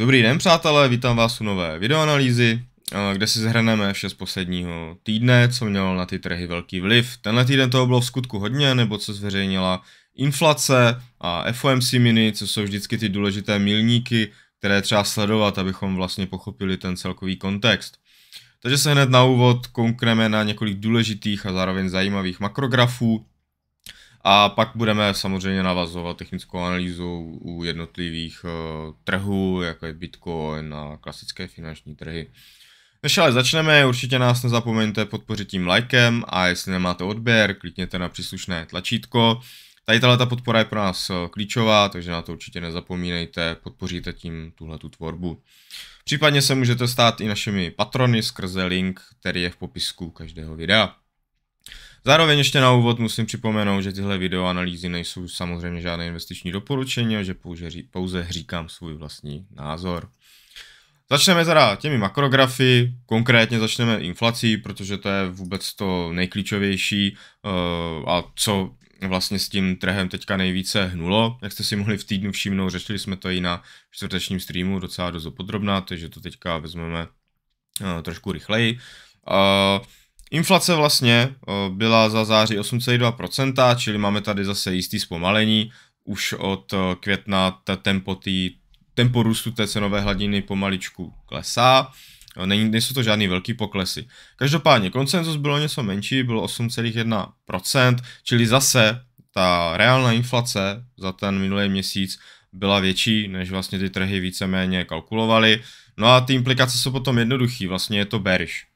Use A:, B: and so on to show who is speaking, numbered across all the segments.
A: Dobrý den přátelé, vítám vás u nové videoanalýzy, eh, kde si zhrneme vše z posledního týdne, co mělo na ty trhy velký vliv. Tenhle týden toho bylo v skutku hodně, nebo co zveřejnila inflace a FOMC mini, co jsou vždycky ty důležité milníky, které třeba sledovat, abychom vlastně pochopili ten celkový kontext. Takže se hned na úvod koukneme na několik důležitých a zároveň zajímavých makrografů, a pak budeme samozřejmě navazovat technickou analýzu u jednotlivých eh, trhů, jako je Bitcoin a klasické finanční trhy. Než ale začneme, určitě nás nezapomeňte podpořit tím lajkem a jestli nemáte odběr, klikněte na příslušné tlačítko. Tady tahle ta podpora je pro nás eh, klíčová, takže na to určitě nezapomínejte, podpoříte tím tuhle tu tvorbu. Případně se můžete stát i našimi patrony skrze link, který je v popisku každého videa. Zároveň ještě na úvod musím připomenout, že tyhle videoanalýzy nejsou samozřejmě žádné investiční doporučení že pouze, pouze říkám svůj vlastní názor. Začneme teda těmi makrografy, konkrétně začneme inflací, protože to je vůbec to nejklíčovější eh, a co vlastně s tím trhem teďka nejvíce hnulo. Jak jste si mohli v týdnu všimnout, řešili jsme to i na čtvrtečním streamu docela dost podrobná, takže to teďka vezmeme eh, trošku rychleji. Uh, Inflace vlastně eh, byla za září 8,2%, čili máme tady zase jistý zpomalení. Už od eh, května ta tempo, tý, tempo růstu té cenové hladiny pomaličku klesá. Eh, není, nejsou to žádný velký poklesy. Každopádně koncenzus bylo něco menší, bylo 8,1%, čili zase ta reálná inflace za ten minulý měsíc byla větší, než vlastně ty trhy víceméně kalkulovaly. No a ty implikace jsou potom jednoduchý, vlastně je to bearish.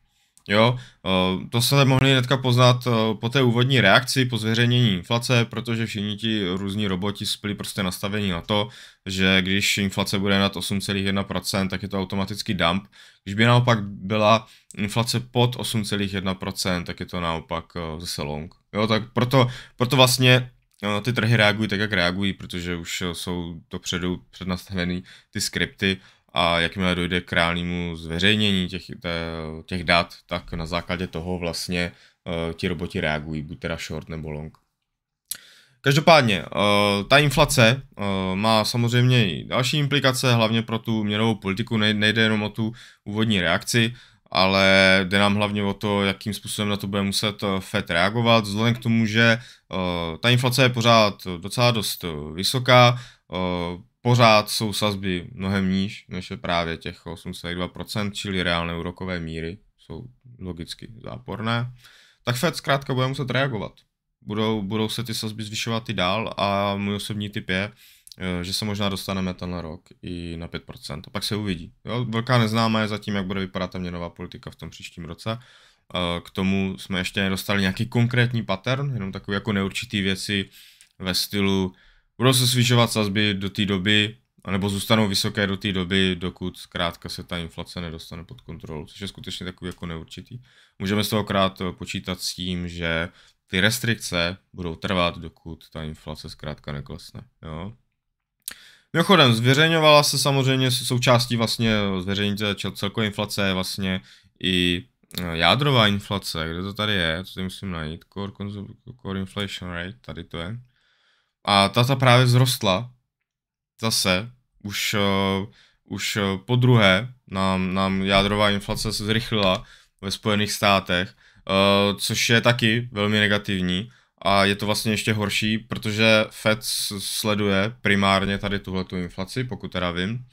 A: Jo, eh, to se mohli netka poznat eh, po té úvodní reakci, po zveřejnění inflace, protože všichni ti různí roboti byli prostě nastaveni na to, že když inflace bude nad 8,1%, tak je to automaticky dump. Když by naopak byla inflace pod 8,1%, tak je to naopak eh, zase long. Jo, tak proto, proto vlastně ty trhy reagují tak, jak reagují, protože už jsou dopředu přednastavený ty skripty a jakmile dojde k reálnému zveřejnění těch, těch dat, tak na základě toho vlastně eh, ti roboti reagují, buď teda short nebo long. Každopádně, eh, ta inflace eh, má samozřejmě i další implikace, hlavně pro tu měnovou politiku, nejde jenom o tu úvodní reakci, ale jde nám hlavně o to, jakým způsobem na to bude muset FED reagovat, vzhledem k tomu, že ta inflace je pořád docela dost vysoká, pořád jsou sazby mnohem níž, než je právě těch 8,2%, čili reálné úrokové míry jsou logicky záporné, tak Fed zkrátka bude muset reagovat. Budou, budou se ty sazby zvyšovat i dál a můj osobní tip je, eh, že se možná dostaneme tenhle rok i na 5%. A pak se uvidí. Jo, velká neznámá je zatím, jak bude vypadat ta měnová politika v tom příštím roce. Eh, k tomu jsme ještě nedostali nějaký konkrétní pattern, jenom takový jako neurčitý věci ve stylu Budou se svýšovat sazby do té doby, anebo zůstanou vysoké do té doby, dokud zkrátka se ta inflace nedostane pod kontrolu, což je skutečně takový jako neurčitý. Můžeme z toho krát eh, počítat s tím, že ty restrikce budou trvat, dokud ta inflace zkrátka neklesne. Jo? Mimochodem, zveřejňovala se samozřejmě součástí vlastně eh, zveřejnění celkové inflace je vlastně i eh, jádrová inflace, kde to tady je, to tady musím najít, core, core inflation rate, tady to je. A ta právě vzrostla, zase, už, eh, už eh, po druhé nám, nám jádrová inflace se zrychlila ve Spojených státech, eh, což je taky velmi negativní a je to vlastně ještě horší, protože Fed sleduje primárně tady tuhletu inflaci, pokud teda vím.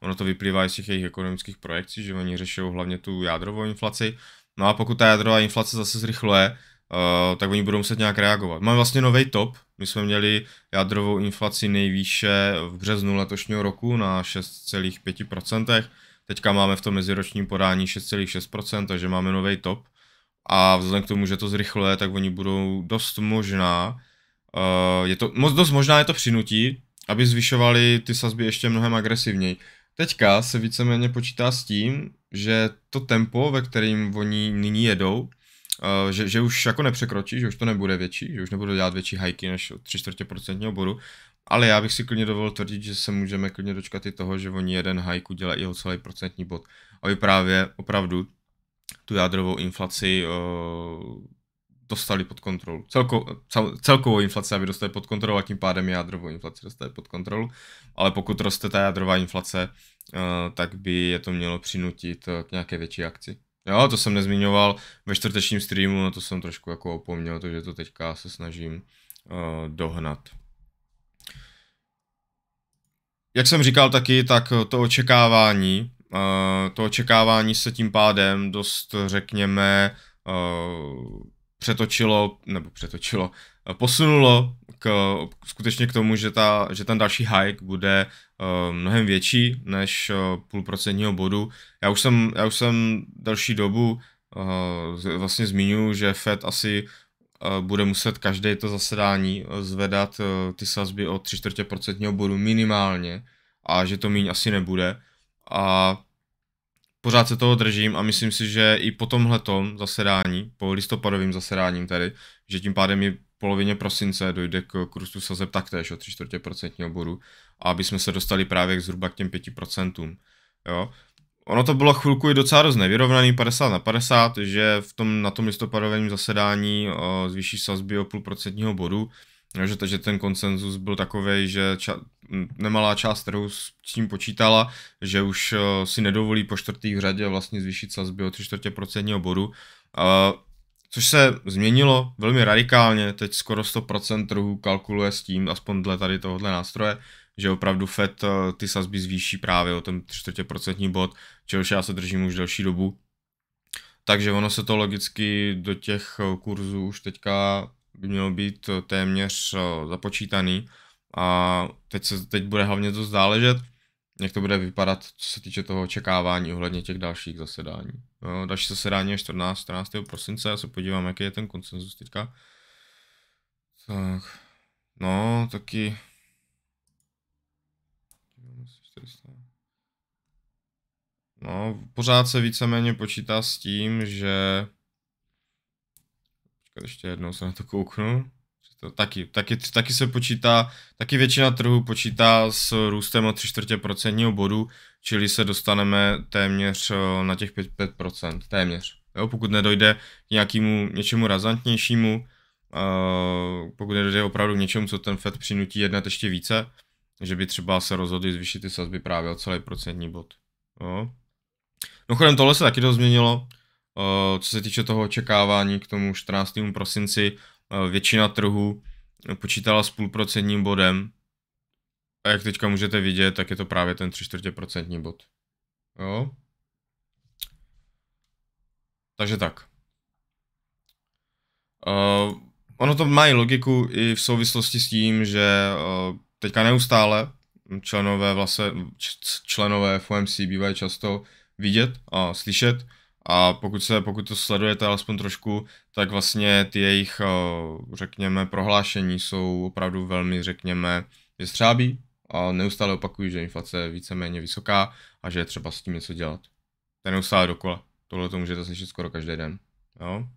A: Ono to vyplývá i z těch jejich ekonomických projekcí, že oni řeší hlavně tu jádrovou inflaci. No a pokud ta jádrová inflace zase zrychluje, Uh, tak oni budou muset nějak reagovat. Máme vlastně nový top. My jsme měli jádrovou inflaci nejvýše v březnu letošního roku na 6,5%. Teďka máme v tom meziročním podání 6,6%, takže máme nový top. A vzhledem k tomu, že to zrychluje, tak oni budou dost možná, uh, je to, moc dost možná je to přinutí, aby zvyšovali ty sazby ještě mnohem agresivněji. Teďka se víceméně počítá s tím, že to tempo, ve kterým oni nyní jedou, Eh, že, že už jako nepřekročí, že už to nebude větší, že už nebudu dělat větší hajky než 3 čtvrtě procentního bodu, ale já bych si klidně dovolil tvrdit, že se můžeme klidně dočkat i toho, že oni jeden hajku dělají o celý procentní bod. A vy právě opravdu tu jádrovou inflaci uh, dostali pod kontrolu. Celko, celkovou inflaci, aby dostali pod kontrolu a tím pádem jádrovou inflaci dostali pod kontrolu. Ale pokud roste ta jádrová inflace, uh, tak by je to mělo přinutit k nějaké větší akci. Jo, to jsem nezmiňoval ve čtvrtečním streamu, no to jsem trošku jako opomněl, takže to teďka se snažím uh, dohnat. Jak jsem říkal taky, tak to očekávání, uh, to očekávání se tím pádem dost, řekněme, uh, přetočilo, nebo přetočilo, posunulo k, skutečně k tomu, že, ta, že ten další hike bude uh, mnohem větší než uh, půl procentního bodu. Já už jsem, já už jsem další dobu uh, vlastně zmiňuji, že Fed asi bude muset každé to zasedání zvedat ty sazby o 3 čtvrtě procentního bodu minimálně a že to míň asi nebude. A pořád se toho držím a myslím si, že i po tomhle zasedání, po listopadovým zasedáním tady, že tím pádem i polovině prosince dojde k, k sazeb taktéž o 3 čtvrtě procentního bodu, aby jsme se dostali právě k zhruba k těm 5%. Jo? Ono to bylo chvilku i docela dost nevyrovnaný, 50 na 50, že v tom, na tom listopadovém zasedání o, zvýší sazby o půl procentního bodu, že, že ten konsenzus byl takový, že ča- nemalá část trhu s tím počítala, že už uh, si nedovolí po čtvrtý v řadě vlastně zvýšit sazby o 3 čtvrtě procentního bodu. Uh, což se změnilo velmi radikálně, teď skoro 100% trhu kalkuluje s tím, aspoň dle tady tohohle nástroje, že opravdu FED uh, ty sazby zvýší právě o ten 3 čtvrtě procentní bod, čehož já se držím už delší dobu. Takže ono se to logicky do těch eh, kurzů už teďka by mělo být eh, téměř eh, započítaný a teď, se, teď bude hlavně to záležet, jak to bude vypadat, co se týče toho očekávání ohledně těch dalších zasedání. No, další zasedání je 14, 14. prosince, já se podívám, jaký je ten koncenzus teďka. Tak, no, taky... No, pořád se víceméně počítá s tím, že ještě jednou se na to kouknu. To taky, taky, taky se počítá, taky většina trhu počítá s růstem o 3 čtvrtě procentního bodu, čili se dostaneme téměř eh, na těch 5, 5% téměř. Jo, pokud nedojde k nějakému něčemu razantnějšímu, uh, pokud nedojde opravdu k něčemu, co ten Fed přinutí jednat ještě více, že by třeba se rozhodli zvýšit ty sazby právě o celý procentní bod. Jo. No chodem, tohle se taky dozměnilo. Eh, co se týče toho očekávání k tomu 14. prosinci, eh, většina trhu počítala s půlprocentním bodem. A jak teďka můžete vidět, tak je to právě ten 3 čtvrtě procentní bod. Jo? Takže tak. Uh, ono to má i logiku i v souvislosti s tím, že uh, teďka neustále členové, vlastně, členové FOMC bývají často vidět a slyšet, a pokud, se, pokud to sledujete alespoň trošku, tak vlastně ty jejich, eh, řekněme, prohlášení jsou opravdu velmi, řekněme, vystřábí a neustále opakují, že inflace je víceméně vysoká a že je třeba s tím něco dělat. To je neustále dokola. Tohle to můžete slyšet skoro každý den. Jo?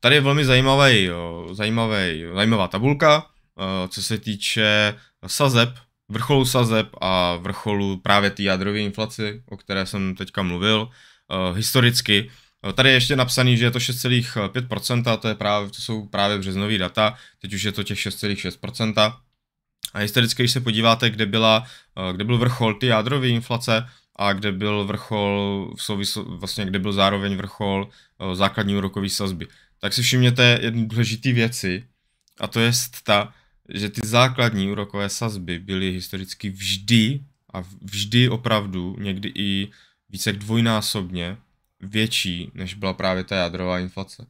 A: Tady je velmi zajímavý, eh, zajímavý, zajímavá tabulka, eh, co se týče sazeb vrcholu sazeb a vrcholu právě té jádrové inflaci, o které jsem teďka mluvil, eh, historicky. Eh, tady je ještě napsaný, že je to 6,5%, to, je právě, to jsou právě březnové data, teď už je to těch 6,6%. A historicky, když se podíváte, kde, byla, eh, kde byl vrchol ty jádrové inflace a kde byl vrchol, v souvisl, vlastně kde byl zároveň vrchol základní úrokové sazby, tak si všimněte jednu důležité věci, a to je ta, že ty základní úrokové sazby byly historicky vždy a vždy opravdu někdy i více jak dvojnásobně větší, než byla právě ta jádrová inflace.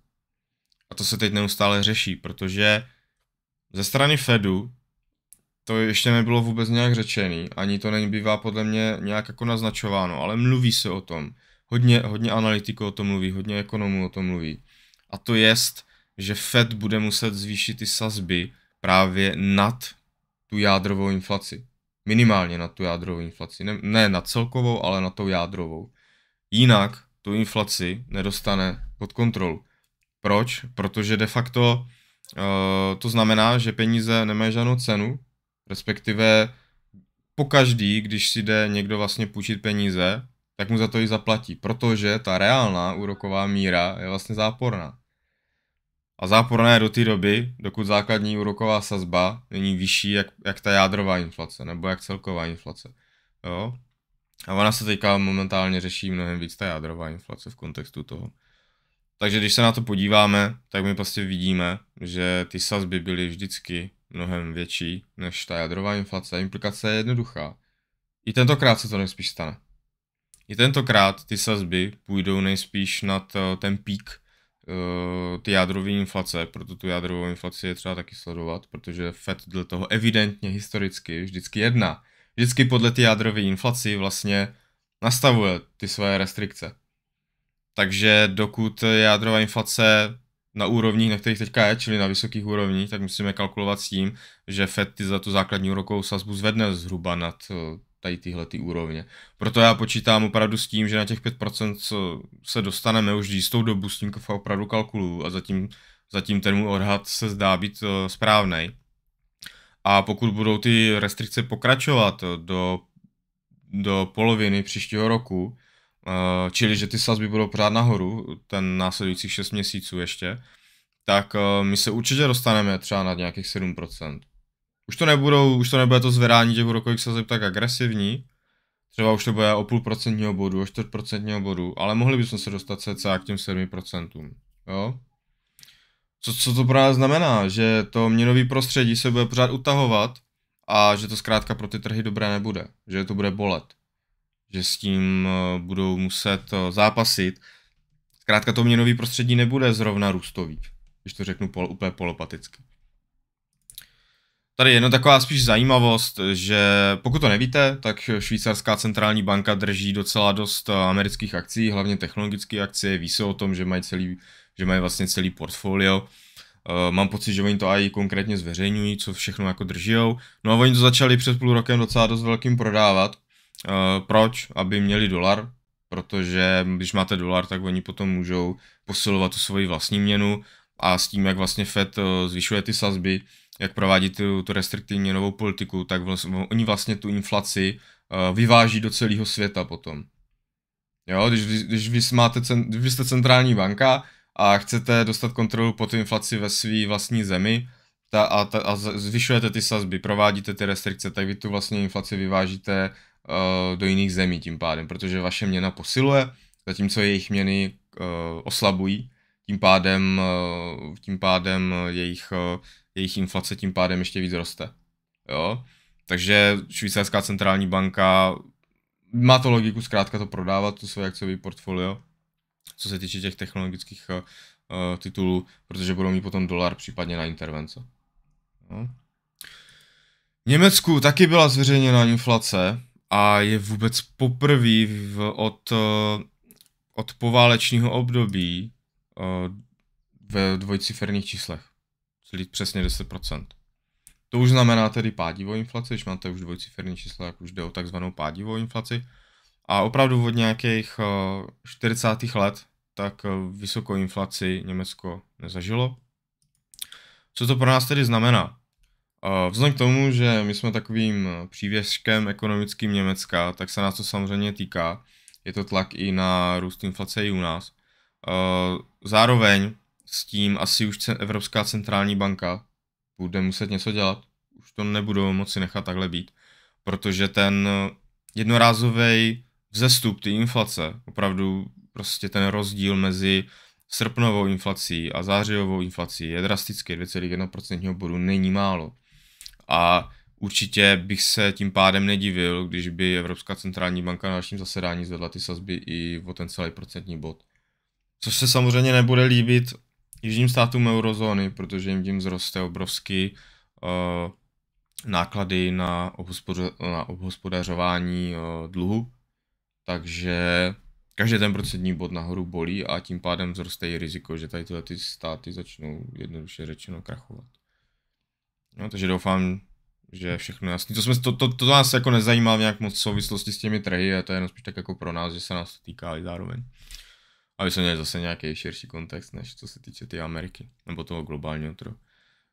A: A to se teď neustále řeší, protože ze strany Fedu to ještě nebylo vůbec nějak řečený, ani to není bývá podle mě nějak jako naznačováno, ale mluví se o tom. Hodně, hodně analytiků o tom mluví, hodně ekonomů o tom mluví. A to jest, že Fed bude muset zvýšit ty sazby právě nad tu jádrovou inflaci. Minimálně nad tu jádrovou inflaci. Ne, ne na celkovou, ale na tou jádrovou. Jinak tu inflaci nedostane pod kontrolu. Proč? Protože de facto uh, to znamená, že peníze nemají žádnou cenu, respektive po každý, když si jde někdo vlastně půjčit peníze, tak mu za to i zaplatí, protože ta reálná úroková míra je vlastně záporná a záporné do té doby, dokud základní úroková sazba není vyšší jak, jak ta jádrová inflace nebo jak celková inflace. Jo? A ona se teďka momentálně řeší mnohem víc ta jádrová inflace v kontextu toho. Takže když se na to podíváme, tak my prostě vidíme, že ty sazby byly vždycky mnohem větší než ta jádrová inflace. Implikace je jednoduchá. I tentokrát se to nejspíš stane. I tentokrát ty sazby půjdou nejspíš nad eh, ten pík Eh, ty jádrové inflace, proto tu jádrovou inflaci je třeba taky sledovat, protože FED dle toho evidentně historicky vždycky jedna, Vždycky podle ty jádrové inflaci vlastně nastavuje ty své restrikce. Takže dokud jádrová inflace na úrovních, na kterých teďka je, čili na vysokých úrovních, tak musíme kalkulovat s tím, že FED ty za tu základní úrokovou sazbu zvedne zhruba nad eh, tady tyhle ty úrovně. Proto já počítám opravdu s tím, že na těch 5% co se dostaneme už jistou dobu, s tím kofa opravdu kalkulu a zatím, zatím ten můj odhad se zdá být eh, správný. A pokud budou ty restrikce pokračovat eh, do, do poloviny příštího roku, eh, čili že ty sazby budou pořád nahoru, ten následujících 6 měsíců ještě, tak my se určitě dostaneme třeba na nějakých 7%. Už to nebudou, už to nebude to zvedání těch úrokových sazeb tak agresivní. Třeba už to bude o půl procentního bodu, o čtvrt procentního bodu, ale mohli bychom se dostat cca k těm 7%. Jo? Co, co to pro nás znamená? Že to měnové prostředí se bude pořád utahovat a že to zkrátka pro ty trhy dobré nebude. Že to bude bolet. Že s tím eh, budou muset eh, zápasit. Zkrátka to měnové prostředí nebude zrovna růstový, když to řeknu pol, úplně polopaticky. Tady jenom taková spíš zajímavost, že pokud to nevíte, tak švýcarská centrální banka drží docela dost eh, amerických akcí, hlavně technologické akcie, ví se o tom, že mají, celý, že mají vlastně celý portfolio. Eh, mám pocit, že oni to i konkrétně zveřejňují, co všechno jako držijou. No a oni to začali před půl rokem docela dost velkým prodávat. Eh, proč? Aby měli dolar, protože když máte dolar, tak oni potom můžou posilovat tu svoji vlastní měnu a s tím, jak vlastně Fed zvyšuje ty sazby, jak provádí tu, tu restriktivní novou politiku, tak vlastně, oni vlastně tu inflaci uh, vyváží do celého světa potom. Jo, když, když vy, máte, vy jste centrální banka a chcete dostat kontrolu pod inflaci ve své vlastní zemi ta, a, ta, a zvyšujete ty sazby, provádíte ty restrikce, tak vy tu vlastně inflaci vyvážíte uh, do jiných zemí tím pádem, protože vaše měna posiluje, zatímco jejich měny uh, oslabují, tím pádem, uh, tím pádem jejich uh, jejich inflace tím pádem ještě víc roste. Jo? Takže švýcarská centrální banka má to logiku zkrátka to prodávat, to své akciové portfolio, co se týče těch technologických uh, titulů, protože budou mít potom dolar případně na intervence. Jo? V Německu taky byla zveřejněna inflace a je vůbec poprvé od, eh, od poválečního období uh, ve dvojciferných číslech čili přesně 10%. To už znamená tedy pádivou inflaci, když máte už dvojciferní čísla, jak už jde o takzvanou pádivou inflaci. A opravdu od nějakých 40. Eh, let tak eh, vysokou inflaci Německo nezažilo. Co to pro nás tedy znamená? Eh, vzhledem k tomu, že my jsme takovým přívěžkem ekonomickým Německa, tak se nás to samozřejmě týká. Je to tlak i na růst inflace i u nás. Zároveň s tím asi už Evropská centrální banka bude muset něco dělat. Už to nebudou moci nechat takhle být, protože ten eh, jednorázový vzestup té inflace, opravdu prostě ten rozdíl mezi srpnovou inflací a zářijovou inflací je drastický, 2,1% bodu, není málo. A určitě bych se tím pádem nedivil, když by Evropská centrální banka na dalším zasedání zvedla ty sazby i o ten celý procentní bod. Což se samozřejmě nebude líbit jižním státům eurozóny, protože jim tím vzroste obrovský uh, náklady na, obhospoda- na obhospodařování uh, dluhu, takže každý ten procentní bod nahoru bolí a tím pádem vzroste i riziko, že tady tyhle ty státy začnou jednoduše řečeno krachovat. No, takže doufám, že je všechno jasný. To, jsme, to, to, to nás jako nezajímá v nějak moc souvislosti s těmi trhy a to je jenom spíš tak jako pro nás, že se nás to týká i zároveň aby jsme měli zase nějaký širší kontext, než co se týče té Ameriky, nebo toho globálního trhu.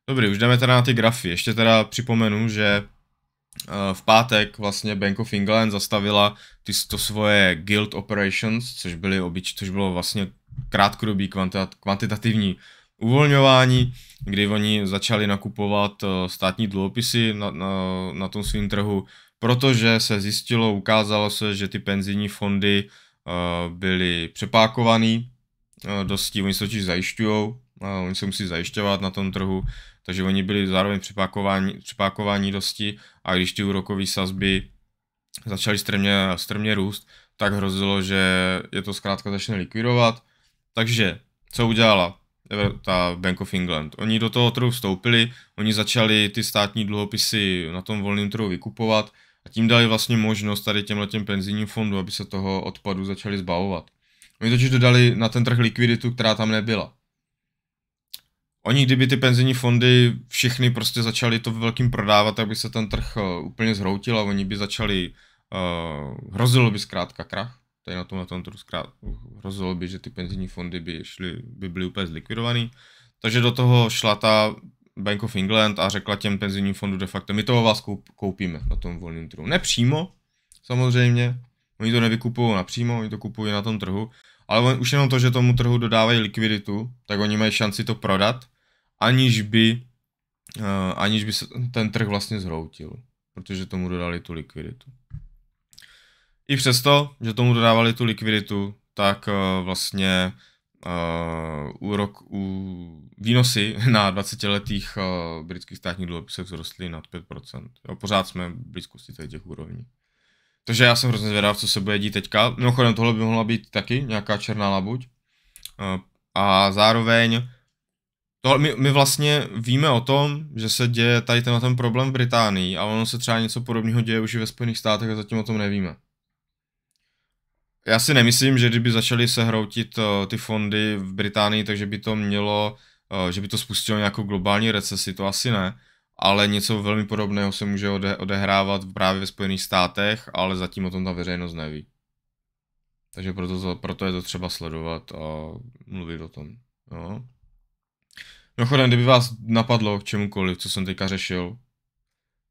A: Dobrý, už jdeme teda na ty grafy. Ještě teda připomenu, že eh, v pátek vlastně Bank of England zastavila ty, to svoje guild operations, což, byly obič, což bylo vlastně krátkodobý kvantit, kvantitativní uvolňování, kdy oni začali nakupovat eh, státní dluhopisy na, na, na tom svém trhu, protože se zjistilo, ukázalo se, že ty penzijní fondy Eh, byli přepákovaný eh, dosti, oni se totiž zajišťují, eh, oni se musí zajišťovat na tom trhu, takže oni byli zároveň přepákování, přepákování dosti a když ty úrokové sazby začaly strmě, strmě růst, tak hrozilo, že je to zkrátka začne likvidovat. Takže, co udělala ta Bank of England? Oni do toho trhu vstoupili, oni začali ty státní dluhopisy na tom volném trhu vykupovat, tím dali vlastně možnost tady těmhle těm penzijním fondům, aby se toho odpadu začali zbavovat. Oni totiž dodali na ten trh likviditu, která tam nebyla. Oni, kdyby ty penzijní fondy všechny prostě začali to velkým prodávat, tak by se ten trh eh, úplně zhroutil a oni by začali, uh, hrozilo by zkrátka krach. Tady na tomhle tom trhu zkrátka, hrozilo by, že ty penzijní fondy by, šly, by byly úplně zlikvidovaný. Takže do toho šla ta Bank of England a řekla těm penzijním fondům, de facto, my to o vás koupíme na tom volném trhu. Nepřímo, samozřejmě, oni to nevykupují napřímo, oni to kupují na tom trhu, ale on, už jenom to, že tomu trhu dodávají likviditu, tak oni mají šanci to prodat, aniž by, uh, aniž by se ten trh vlastně zhroutil, protože tomu dodali tu likviditu. I přesto, že tomu dodávali tu likviditu, tak uh, vlastně Uh, úrok, u výnosy na 20-letých uh, eh, britských státních dluhopisech vzrostly nad 5%. Jo, pořád jsme v blízkosti těch úrovní. Takže já jsem hrozně zvědav, co se bude dít teďka. Mimochodem, tohle by mohla být taky nějaká černá labuť. Uh, a zároveň to, my, my vlastně víme o tom, že se děje tady ten, ten problém v Británii, a ono se třeba něco podobného děje už i ve Spojených státech a zatím o tom nevíme. Já si nemyslím, že kdyby začaly se hroutit eh, ty fondy v Británii, takže by to mělo, eh, že by to spustilo nějakou globální recesi, to asi ne. Ale něco velmi podobného se může ode, odehrávat právě ve Spojených státech, ale zatím o tom ta veřejnost neví. Takže proto, to, proto je to třeba sledovat a mluvit o tom. Jo. No chodem, kdyby vás napadlo k čemukoliv, co jsem teďka řešil,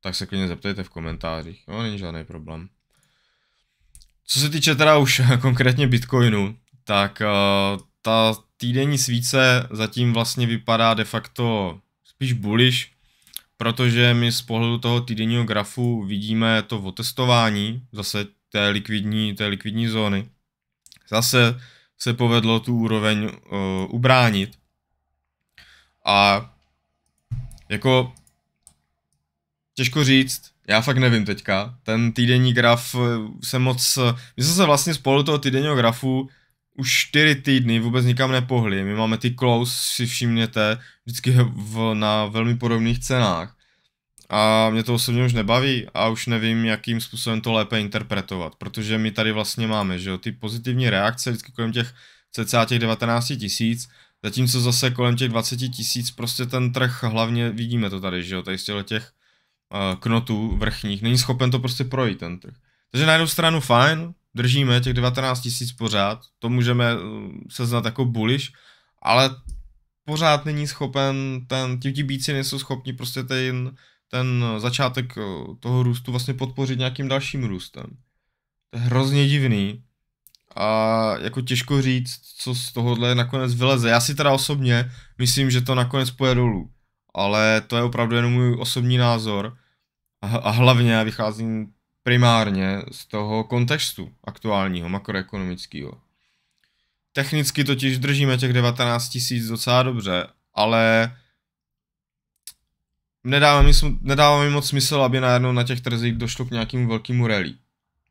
A: tak se klidně zeptejte v komentářích. No, není žádný problém. Co se týče teda už konkrétně Bitcoinu, tak uh, ta týdenní svíce zatím vlastně vypadá de facto spíš bullish, protože my z pohledu toho týdenního grafu vidíme to otestování zase té likvidní, té likvidní zóny. Zase se povedlo tu úroveň uh, ubránit. A jako těžko říct, já fakt nevím teďka. Ten týdenní graf eh, se moc... Eh, my jsme se vlastně spolu toho týdenního grafu už čtyři týdny vůbec nikam nepohli. My máme ty close, si všimněte, vždycky v, na velmi podobných cenách. A mě to osobně už nebaví a už nevím, jakým způsobem to lépe interpretovat, protože my tady vlastně máme, že jo, ty pozitivní reakce vždycky kolem těch cca těch 19 tisíc, zatímco zase kolem těch 20 tisíc prostě ten trh, hlavně vidíme to tady, že jo, tady z těch knotů vrchních, není schopen to prostě projít ten trh. Takže na jednu stranu fajn, držíme těch 19 tisíc pořád, to můžeme eh, seznat jako bullish, ale pořád není schopen, ten, ti bíci nejsou schopni prostě ten, ten začátek eh, toho růstu vlastně podpořit nějakým dalším růstem. To je hrozně divný a jako těžko říct, co z tohohle nakonec vyleze. Já si teda osobně myslím, že to nakonec pojede dolů ale to je opravdu jenom můj osobní názor a, a hlavně já vycházím primárně z toho kontextu aktuálního, makroekonomického. Technicky totiž držíme těch 19 tisíc docela dobře, ale nedává mi, nedává mi moc smysl, aby najednou na těch trzích došlo k nějakým velkým rally.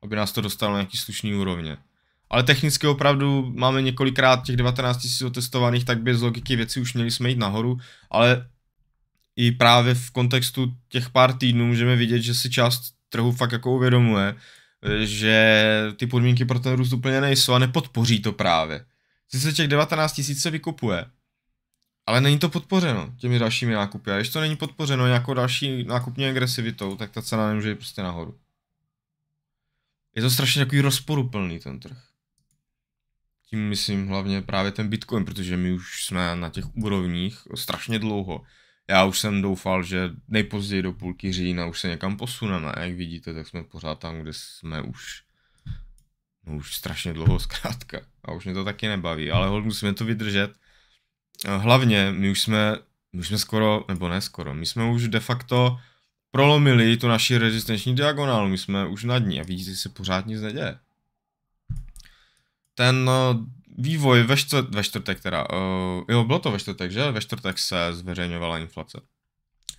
A: Aby nás to dostalo na nějaký slušný úrovně. Ale technicky opravdu máme několikrát těch 19 000 otestovaných, tak bez logiky věci už měli jsme jít nahoru, ale i právě v kontextu těch pár týdnů můžeme vidět, že si část trhu fakt jako uvědomuje, že ty podmínky pro ten růst úplně nejsou a nepodpoří to právě. se těch 19 tisíc se vykupuje, ale není to podpořeno těmi dalšími nákupy. A když to není podpořeno nějakou další nákupní agresivitou, tak ta cena nemůže jít prostě nahoru. Je to strašně takový rozporuplný ten trh. Tím myslím hlavně právě ten Bitcoin, protože my už jsme na těch úrovních strašně dlouho já už jsem doufal, že nejpozději do půlky října už se někam posuneme. jak vidíte, tak jsme pořád tam, kde jsme už, no už strašně dlouho zkrátka. A už mě to taky nebaví, ale hold, musíme to vydržet. Hlavně my už jsme, my jsme skoro, nebo ne skoro, my jsme už de facto prolomili tu naši rezistenční diagonálu, my jsme už nad ní a vidíte, že se pořád nic neděje. Ten no, vývoj ve, čtvr, ve čtvrtek teda, uh, jo, bylo to ve čtvrtek, že? Ve čtvrtek se zveřejňovala inflace.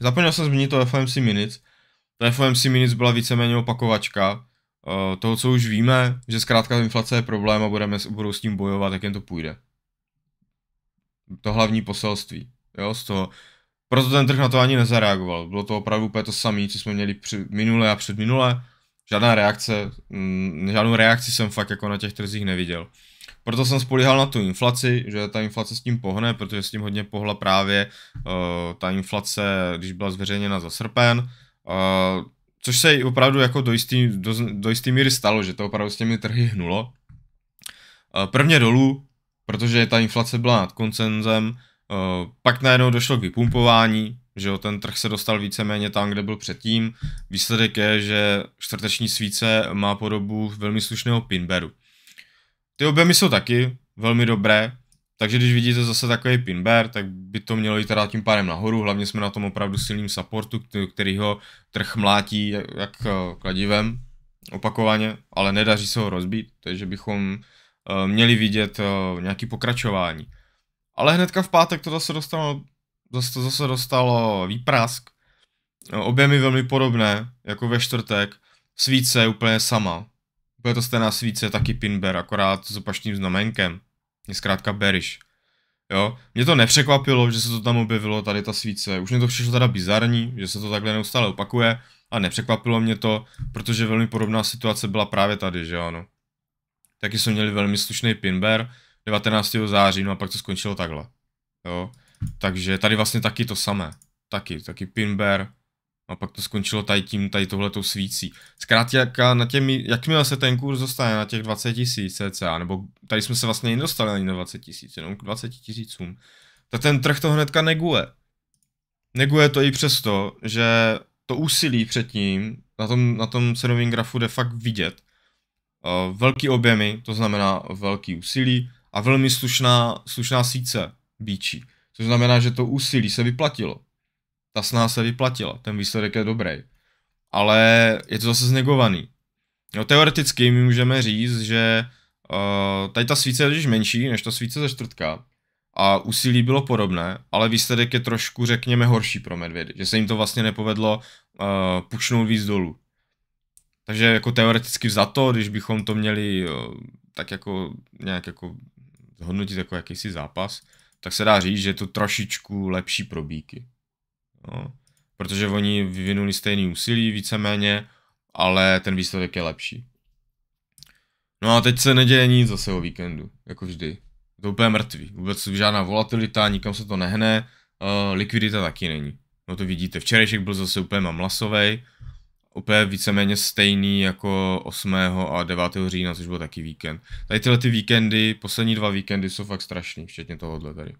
A: Zapomněl jsem zmínit to FOMC Minutes. To FOMC Minutes byla víceméně opakovačka uh, toho, co už víme, že zkrátka inflace je problém a budeme, budou s tím bojovat, jak jen to půjde. To hlavní poselství, jo, z toho. Proto ten trh na to ani nezareagoval. Bylo to opravdu úplně to samé, co jsme měli při, minule a předminule. Žádná reakce, mm, žádnou reakci jsem fakt jako na těch trzích neviděl. Proto jsem spolíhal na tu inflaci, že ta inflace s tím pohne, protože s tím hodně pohla právě uh, ta inflace, když byla zveřejněna za srpen, uh, což se i opravdu jako do jistý, do, do jistý míry stalo, že to opravdu s těmi trhy hnulo. Uh, prvně dolů, protože ta inflace byla nad koncenzem, uh, pak najednou došlo k vypumpování, že jo, ten trh se dostal víceméně tam, kde byl předtím. Výsledek je, že čtvrteční svíce má podobu velmi slušného pinberu. Ty objemy jsou taky velmi dobré, takže když vidíte zase takový pin bear, tak by to mělo jít teda tím pádem nahoru, hlavně jsme na tom opravdu silným supportu, který ho trh mlátí jak eh, kladivem opakovaně, ale nedaří se ho rozbít, takže bychom eh, měli vidět eh, nějaký pokračování. Ale hnedka v pátek to zase dostalo, zase, zase dostalo výprask, objemy velmi podobné, jako ve čtvrtek, svíce úplně sama, bude to stejná svíce, taky pinber, akorát s opačným znamenkem. Je zkrátka bearish. Jo, mě to nepřekvapilo, že se to tam objevilo, tady ta svíce. Už mě to přišlo teda bizarní, že se to takhle neustále opakuje. A nepřekvapilo mě to, protože velmi podobná situace byla právě tady, že ano. Taky jsme měli velmi slušný pinber 19. září, no a pak to skončilo takhle. Jo, takže tady vlastně taky to samé. Taky, taky pinber, a pak to skončilo tady tím, tady tohletou svící. Zkrátka na těm, jakmile se ten kurz dostane na těch 20 tisíc cca, nebo tady jsme se vlastně nedostali ani na 20 tisíc, jenom k 20 tisícům, tak ten trh to hnedka neguje. Neguje to i přesto, že to úsilí předtím na tom, na tom cenovém grafu jde fakt vidět. E, velký objemy, to znamená velký úsilí a velmi slušná, slušná síce bíčí. Což znamená, že to úsilí se vyplatilo ta snaha se vyplatila, ten výsledek je dobrý. Ale je to zase znegovaný. No, teoreticky my můžeme říct, že uh, tady ta svíce je menší než ta svíce ze čtvrtka a úsilí bylo podobné, ale výsledek je trošku, řekněme, horší pro medvědy, že se jim to vlastně nepovedlo uh, pučnout víc dolů. Takže jako teoreticky za to, když bychom to měli uh, tak jako nějak jako zhodnotit jako jakýsi zápas, tak se dá říct, že je to trošičku lepší pro bíky. No. Protože oni vyvinuli stejný úsilí víceméně, ale ten výsledek je lepší. No a teď se neděje nic zase o víkendu, jako vždy. To úplně mrtvý, vůbec žádná volatilita, nikam se to nehne, uh, likvidita taky není. No to vidíte, včerejšek byl zase úplně mamlasovej, úplně víceméně stejný jako 8. a 9. října, což byl taky víkend. Tady tyhle ty víkendy, poslední dva víkendy jsou fakt strašný, včetně tohohle tady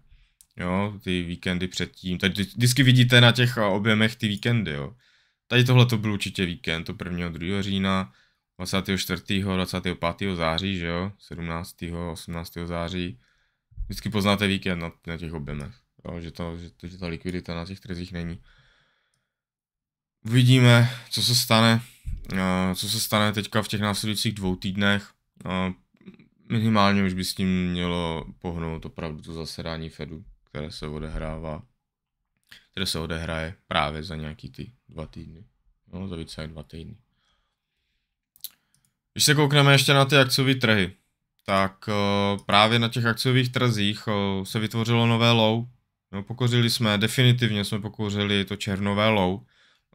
A: jo, ty víkendy předtím. Tady vždycky vidíte na těch eh, objemech ty víkendy, jo. Tady tohle to byl určitě víkend, to 1. 2. října, 24. 25. září, že jo, 17. 18. září. Vždycky poznáte víkend na, na těch objemech, jo, že, to, že, to, že ta likvidita na těch trzích není. Uvidíme, co se stane, uh, co se stane teďka v těch následujících dvou týdnech. Uh, minimálně už by s tím mělo pohnout opravdu to zasedání Fedu které se odehrává, které se odehraje právě za nějaký ty dva týdny. No, za více jak dva týdny. Když se koukneme ještě na ty akciové trhy, tak eh, právě na těch akciových trzích eh, se vytvořilo nové low. No, pokořili jsme, definitivně jsme pokořili to černové low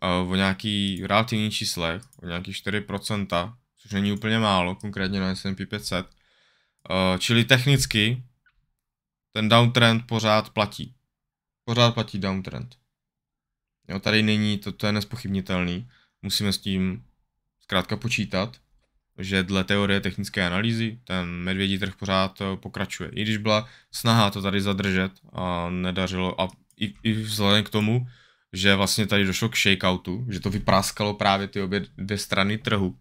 A: eh, o nějaký relativní číslech, o nějakých 4%, což není úplně málo, konkrétně na S&P 500. Čili technicky ten downtrend pořád platí. Pořád platí downtrend. Jo, tady není, to, to je nespochybnitelný. Musíme s tím zkrátka počítat, že dle teorie technické analýzy ten medvědí trh pořád eh, pokračuje. I když byla snaha to tady zadržet a nedařilo, a i, i vzhledem k tomu, že vlastně tady došlo k shakeoutu, že to vypráskalo právě ty obě dvě strany trhu.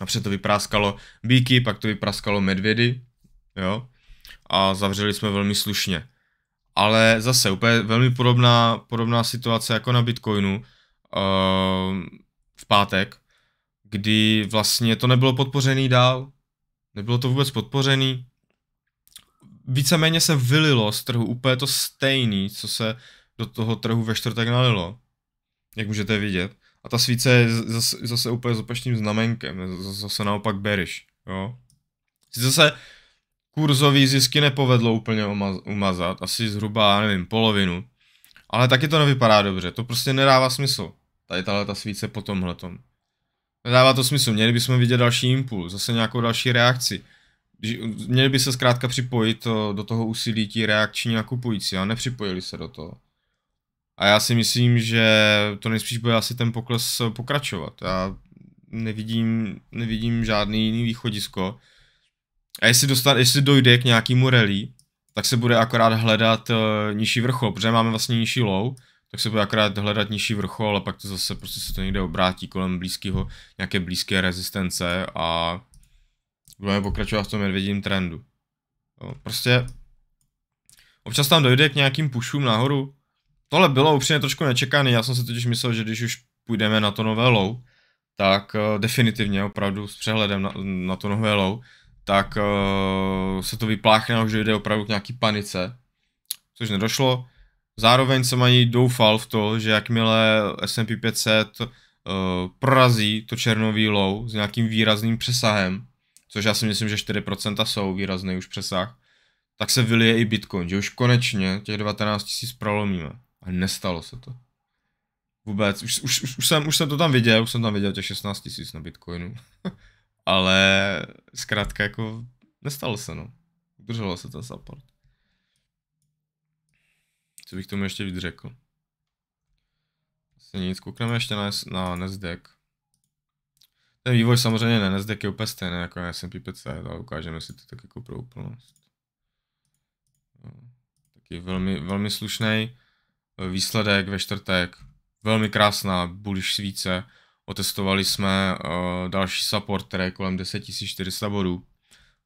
A: A to vypráskalo bíky, pak to vypráskalo medvědy, jo a zavřeli jsme velmi slušně. Ale zase úplně velmi podobná, podobná situace jako na Bitcoinu uh, v pátek, kdy vlastně to nebylo podpořený dál, nebylo to vůbec podpořený, víceméně se vylilo z trhu úplně to stejný, co se do toho trhu ve čtvrtek nalilo, jak můžete vidět. A ta svíce je zase, zase úplně s opačným znamenkem, zase naopak bearish, jo. Zase kurzový zisky nepovedlo úplně umazat, asi zhruba, nevím, polovinu. Ale taky to nevypadá dobře, to prostě nedává smysl. Tady tahle ta svíce po tom. Nedává to smysl, měli bychom vidět další impuls, zase nějakou další reakci. Měli by se zkrátka připojit do toho úsilí ti reakční a kupující a nepřipojili se do toho. A já si myslím, že to nejspíš bude asi ten pokles pokračovat. Já nevidím, nevidím žádný jiný východisko, a jestli, dostat, jestli dojde k nějakému rally, tak se bude akorát hledat uh, nižší vrchol, protože máme vlastně nižší low, tak se bude akorát hledat nižší vrchol, ale pak to zase prostě se to někde obrátí kolem blízkého, nějaké blízké rezistence a budeme pokračovat v tom medvědím trendu. No, prostě občas tam dojde k nějakým pušům nahoru. Tohle bylo upřímně trošku nečekané, já jsem si totiž myslel, že když už půjdeme na to nové low, tak uh, definitivně opravdu s přehledem na, na to nové low, tak uh, se to vypláchne, že jde opravdu k nějaký panice, což nedošlo. Zároveň jsem ani doufal v to, že jakmile S&P 500 uh, prorazí to černový low s nějakým výrazným přesahem, což já si myslím, že 4% jsou výrazný už přesah, tak se vylije i Bitcoin, že už konečně těch 19 000 prolomíme. A nestalo se to. Vůbec, už, už, už, už, jsem, už jsem to tam viděl, už jsem tam viděl těch 16 000 na Bitcoinu. ale zkrátka jako nestalo se no. Udrželo se ten support. Co bych tomu ještě víc řekl? Asi nic, koukneme ještě na, na Nasdaq. Ten vývoj samozřejmě na Nasdaq je úplně stejný jako na S&P 500, ale ukážeme si to tak jako pro úplnost. No, taky velmi, velmi slušný výsledek ve čtvrtek. Velmi krásná bullish svíce. Otestovali jsme uh, další support, který je kolem 10400 bodů.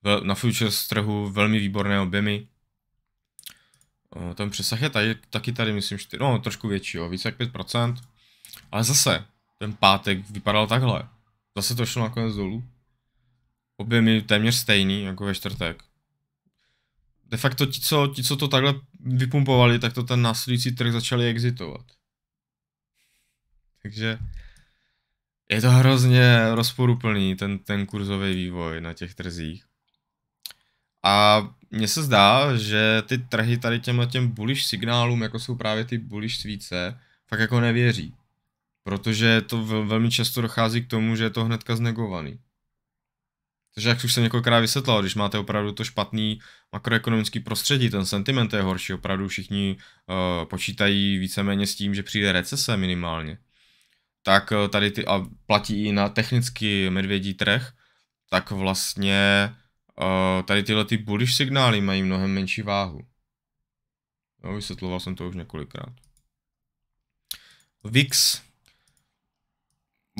A: Vel, na futures trhu velmi výborné objemy. Uh, ten přesah je tady, taky tady, myslím, že no, trošku větší, jo, více jak 5%. Ale zase, ten pátek vypadal takhle. Zase to šlo nakonec dolů. Objemy téměř stejný, jako ve čtvrtek. De facto ti co, ti, co to takhle vypumpovali, tak to ten následující trh začali exitovat. Takže je to hrozně rozporuplný ten, ten kurzový vývoj na těch trzích. A mně se zdá, že ty trhy tady těm těm bullish signálům, jako jsou právě ty bullish svíce, fakt jako nevěří. Protože to velmi často dochází k tomu, že je to hnedka znegovaný. Takže jak už jsem několikrát vysvětlal, když máte opravdu to špatný makroekonomický prostředí, ten sentiment je horší, opravdu všichni uh, počítají víceméně s tím, že přijde recese minimálně tak eh, tady ty, a platí i na technický medvědí trh, tak vlastně eh, tady tyhle ty bullish signály mají mnohem menší váhu. No, vysvětloval jsem to už několikrát. VIX.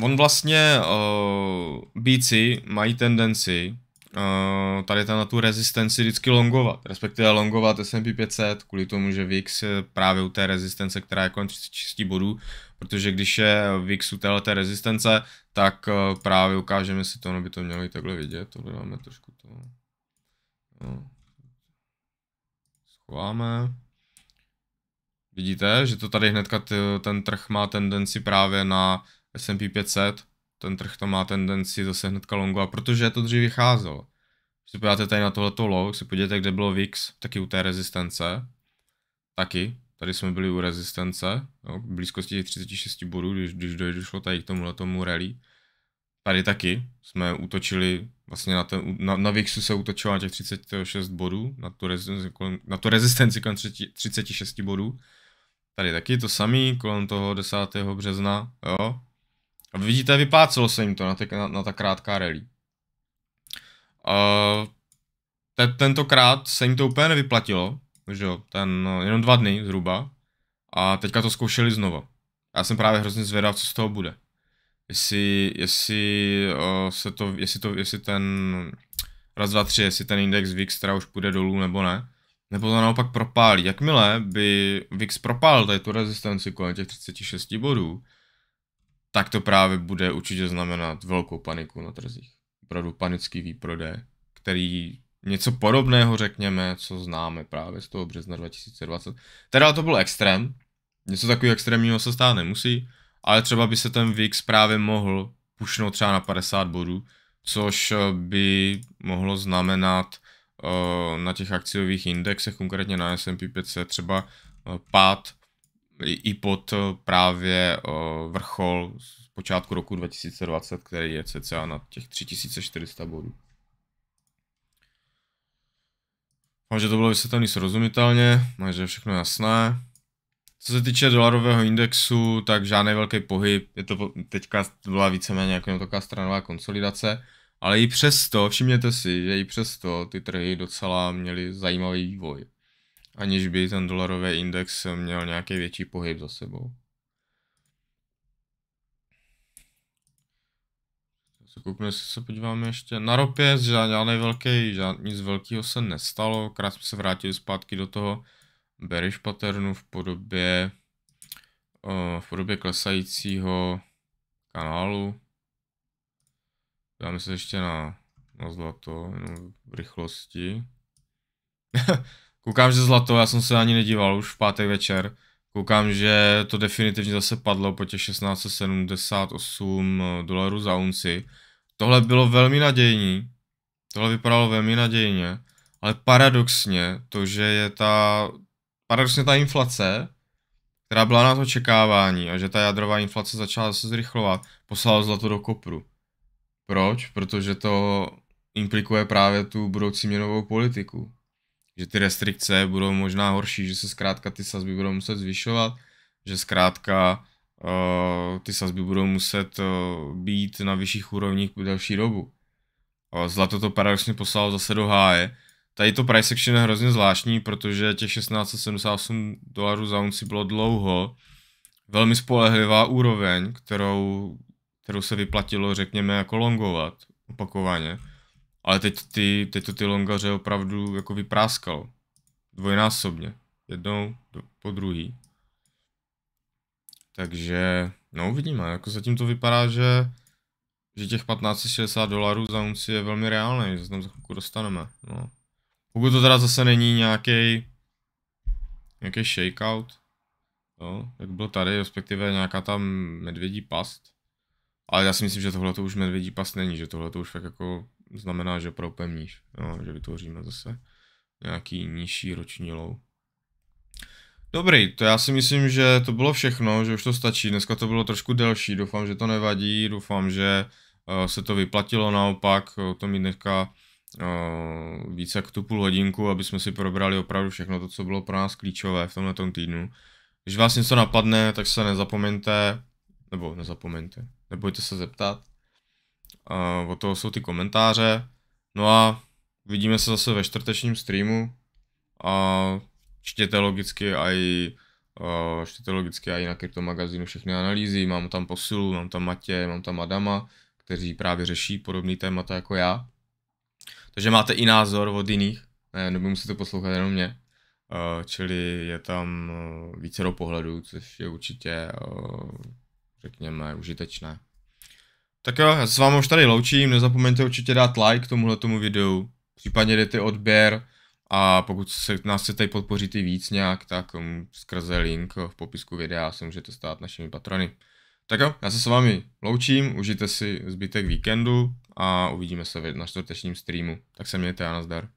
A: On vlastně, uh, bíci mají tendenci Eh, tady na tu rezistenci vždycky longovat, respektive longovat S&P 500 kvůli tomu, že VIX je právě u té rezistence, která je kolem 36 bodů, protože když je VIX u téhle té rezistence, tak eh, právě ukážeme si to, ono by to mělo i takhle vidět, to dáme trošku to. No. Schováme. Vidíte, že to tady hnedka ten trh má tendenci právě na S&P 500, ten trh to má tendenci zase hnedka a protože to dřív vycházelo. Když se podíváte tady na tohleto low, se podíváte, kde bylo VIX, taky u té rezistence. Taky, tady jsme byli u rezistence, jo, v blízkosti těch 36 bodů, když, když došlo tady k tomuhle tomu rally. Tady taky jsme útočili, vlastně na, ten, na, na VIXu se útočilo na těch 36 bodů, na tu rezistenci kolem, na tu rezistenci kolem 30, 36 bodů. Tady taky to samý, kolem toho 10. března, jo, a vidíte, vyplácelo se jim to na, ty, na, na ta krátká rally. Uh, te, tentokrát se jim to úplně nevyplatilo, že jo, ten, jenom dva dny zhruba. A teďka to zkoušeli znova. Já jsem právě hrozně zvědav, co z toho bude. Jestli, jestli uh, se to, jestli to, jestli ten raz, dva, tři, jestli ten index VIX teda už půjde dolů nebo ne. Nebo to naopak propálí. Jakmile by VIX propál tady tu rezistenci kolem těch 36 bodů, tak to právě bude určitě znamenat velkou paniku na trzích. Opravdu panický výprodej, který něco podobného, řekněme, co známe právě z toho března 2020. Teda to byl extrém, něco takového extrémního se stát nemusí, ale třeba by se ten VIX právě mohl pušnout třeba na 50 bodů, což eh, by mohlo znamenat eh, na těch akciových indexech, konkrétně na S&P 500, třeba eh, pád i pod eh, právě eh, vrchol z počátku roku 2020, který je cca na těch 3400 bodů. Doufám, že to bylo vysvětlené srozumitelně, že všechno jasné. Co se týče dolarového indexu, tak žádný velký pohyb, je to teďka byla víceméně jako taková stranová konsolidace, ale i přesto, všimněte si, že i přesto ty trhy docela měly zajímavý vývoj aniž by ten dolarový index měl nějaký větší pohyb za sebou. Kouknu, se podíváme ještě. Na ropě žádný velký, žádný nic velkého se nestalo. Krát jsme se vrátili zpátky do toho bearish patternu v podobě, uh, v podobě klesajícího kanálu. Dáme se ještě na, na zlato, jenom v rychlosti. Koukám, že zlato, já jsem se ani nedíval už v pátek večer. Koukám, že to definitivně zase padlo po těch 1678 eh, dolarů za unci. Tohle bylo velmi nadějní. Tohle vypadalo velmi nadějně. Ale paradoxně to, že je ta... Paradoxně ta inflace, která byla na to očekávání a že ta jádrová inflace začala se zrychlovat, poslala zlato do kopru. Proč? Protože to implikuje právě tu budoucí měnovou politiku že ty restrikce budou možná horší, že se zkrátka ty sazby budou muset zvyšovat, že zkrátka uh, ty sazby budou muset uh, být na vyšších úrovních po další dobu. Uh, zlato to paradoxně poslalo zase do háje. Tady to price action je hrozně zvláštní, protože těch 1678 dolarů za unci bylo dlouho. Velmi spolehlivá úroveň, kterou, kterou se vyplatilo, řekněme, jako longovat opakovaně. Ale teď, ty, teď to ty longaře opravdu jako vypráskal. Dvojnásobně. Jednou do, po druhý. Takže, no uvidíme. Jako zatím to vypadá, že, že těch 1560 dolarů za unci je velmi reálné, že se tam za chvilku dostaneme. No. Pokud to teda zase není nějaký nějaký shakeout, no, jak byl tady, respektive nějaká tam medvědí past. Ale já si myslím, že tohle to už medvědí past není, že tohle to už fakt jako znamená, že propevníš, jo, že vytvoříme zase nějaký nižší roční low. Dobrý, to já si myslím, že to bylo všechno, že už to stačí. Dneska to bylo trošku delší, doufám, že to nevadí, doufám, že uh, se to vyplatilo naopak, eh, to mi dneska uh, eh, více jak tu půl hodinku, aby jsme si probrali opravdu všechno to, co bylo pro nás klíčové v tomhle týdnu. Když vás něco napadne, tak se nezapomeňte, nebo nezapomeňte, nebojte se zeptat, Uh, od toho jsou ty komentáře. No a vidíme se zase ve čtvrtečním streamu. A čtěte logicky i uh, eh, čtěte logicky i na magazínu všechny analýzy. Mám tam posilu, mám tam Matě, mám tam Adama, kteří právě řeší podobný témata jako já. Takže máte i názor od jiných, ne, nebo musíte poslouchat jenom mě. Uh, čili je tam uh, více do pohledů, což je určitě, uh, řekněme, užitečné. Tak jo, já se s vámi už tady loučím, nezapomeňte určitě dát like tomuhle tomu videu, případně dejte odběr a pokud se, nás chcete podpořit i víc nějak, tak um, skrze link v popisku videa se můžete stát našimi patrony. Tak jo, já se s vámi loučím, užijte si zbytek víkendu a uvidíme se na čtvrtečním streamu. Tak se mějte a nazdar.